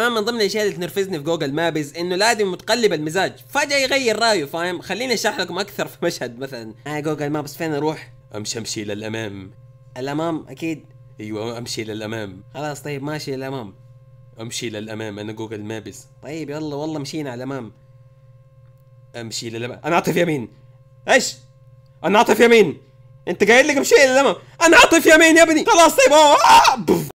كمان من ضمن الاشياء اللي تنرفزني في جوجل مابز انه لازم متقلب المزاج فجاه يغير رايه فاهم خليني اشرح لكم اكثر في مشهد مثلا ها آه جوجل مابز فين اروح امشي امشي للامام الامام اكيد ايوه امشي للامام خلاص طيب ماشي للامام امشي للامام انا جوجل مابز طيب يلا والله مشينا على الامام امشي للامام انا عاطف يمين ايش انا عاطف يمين انت قايل لي امشي للامام انا عاطف يمين يا ابني خلاص طيب آه. آه،, آه،